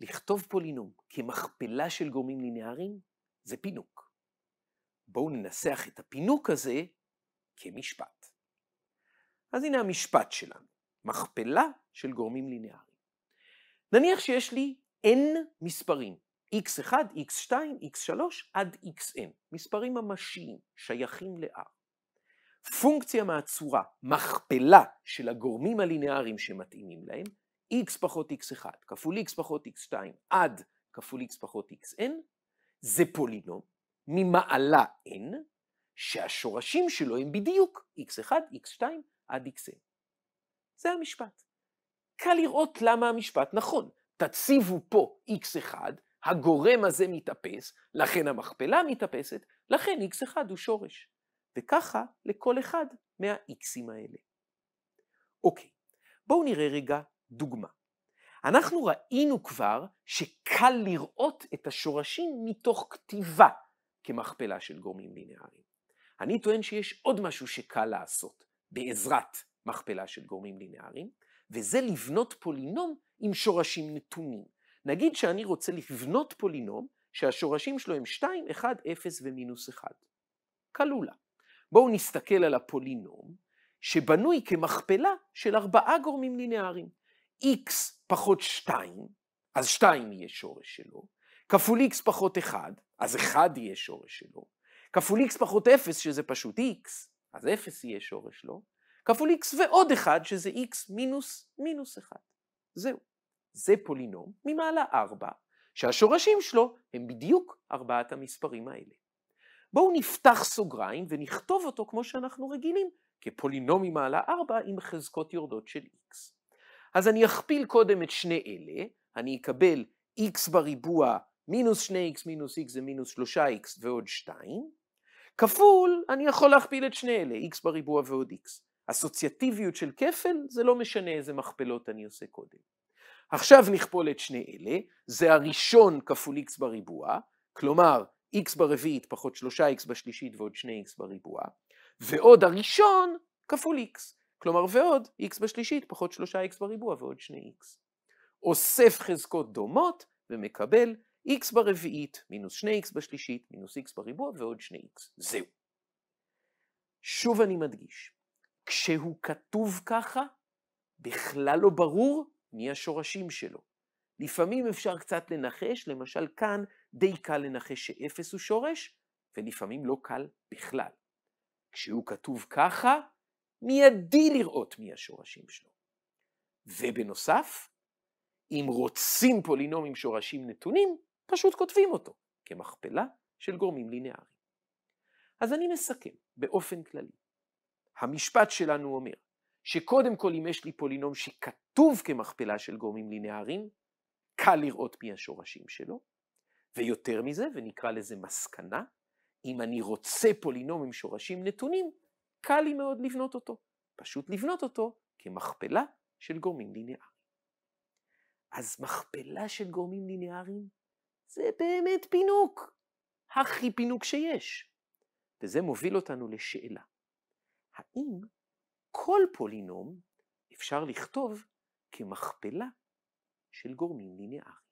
לכתוב פולינום כמכפלה של גורמים לינאריים זה פינוק. בואו ננסח את הפינוק הזה כמשפט. אז הנה המשפט שלנו, מכפלה של גורמים לינאריים. נניח שיש לי n מספרים, x1, x2, x3 עד xn, מספרים ממשיים, שייכים ל-R. פונקציה מהצורה, מכפלה של הגורמים הלינאריים שמתאימים להם, x פחות x1 כפול x פחות x2 עד כפול x פחות xn, זה פולינום ממעלה n, שהשורשים שלו הם בדיוק x1, x2 עד xn. זה המשפט. קל לראות למה המשפט נכון. תציבו פה x1, הגורם הזה מתאפס, לכן המכפלה מתאפסת, לכן x1 הוא שורש. וככה לכל אחד מה-x'ים האלה. אוקיי, בואו נראה רגע דוגמה. אנחנו ראינו כבר שקל לראות את השורשים מתוך כתיבה כמכפלה של גורמים לינאריים. אני טוען שיש עוד משהו שקל לעשות בעזרת מכפלה של גורמים לינאריים, וזה לבנות פולינום עם שורשים נתונים. נגיד שאני רוצה לבנות פולינום שהשורשים שלו הם 2, 1, 0 ומינוס 1. כלולה. בואו נסתכל על הפולינום שבנוי כמכפלה של ארבעה גורמים לינאריים. x פחות 2, אז 2 יהיה שורש שלו, כפול x פחות 1, אז 1 יהיה שורש שלו, כפול x פחות 0, שזה פשוט x, אז 0 יהיה שורש לו, כפול x ועוד 1, שזה x מינוס מינוס 1. זהו. זה פולינום ממעלה 4, שהשורשים שלו הם בדיוק ארבעת המספרים האלה. בואו נפתח סוגריים ונכתוב אותו כמו שאנחנו רגילים, כפולינום ממעלה 4 עם חזקות יורדות של x. אז אני אכפיל קודם את שני אלה, אני אקבל x בריבוע מינוס 2x מינוס x זה מינוס 3x ועוד 2, כפול אני יכול להכפיל את שני אלה, x בריבוע ועוד x. אסוציאטיביות של כפל זה לא משנה איזה מכפלות אני עושה קודם. עכשיו נכפול את שני אלה, זה הראשון כפול x בריבוע, כלומר x ברביעית פחות 3x בשלישית ועוד 2x בריבוע, ועוד הראשון כפול x. כלומר ועוד x בשלישית פחות 3x בריבוע ועוד 2x. אוסף חזקות דומות ומקבל x ברביעית מינוס 2x בשלישית מינוס x בריבוע ועוד 2x. זהו. שוב אני מדגיש, כשהוא כתוב ככה, בכלל לא ברור מי השורשים שלו. לפעמים אפשר קצת לנחש, למשל כאן די קל לנחש שאפס הוא שורש, ולפעמים לא קל בכלל. כשהוא כתוב ככה, מיידי לראות מי השורשים שלו. ובנוסף, אם רוצים פולינום עם שורשים נתונים, פשוט כותבים אותו כמכפלה של גורמים לינאריים. אז אני מסכם באופן כללי. המשפט שלנו אומר שקודם כל אם יש לי פולינום שכתוב כמכפלה של גורמים לינאריים, קל לראות מי השורשים שלו, ויותר מזה, ונקרא לזה מסקנה, אם אני רוצה פולינום עם שורשים נתונים, קל לי מאוד לבנות אותו. פשוט לבנות אותו כמכפלה של גורמים לינאריים. אז מכפלה של גורמים לינאריים זה באמת פינוק, הכי פינוק שיש. וזה מוביל אותנו לשאלה, האם כל פולינום אפשר לכתוב כמכפלה של גורמים לינאריים?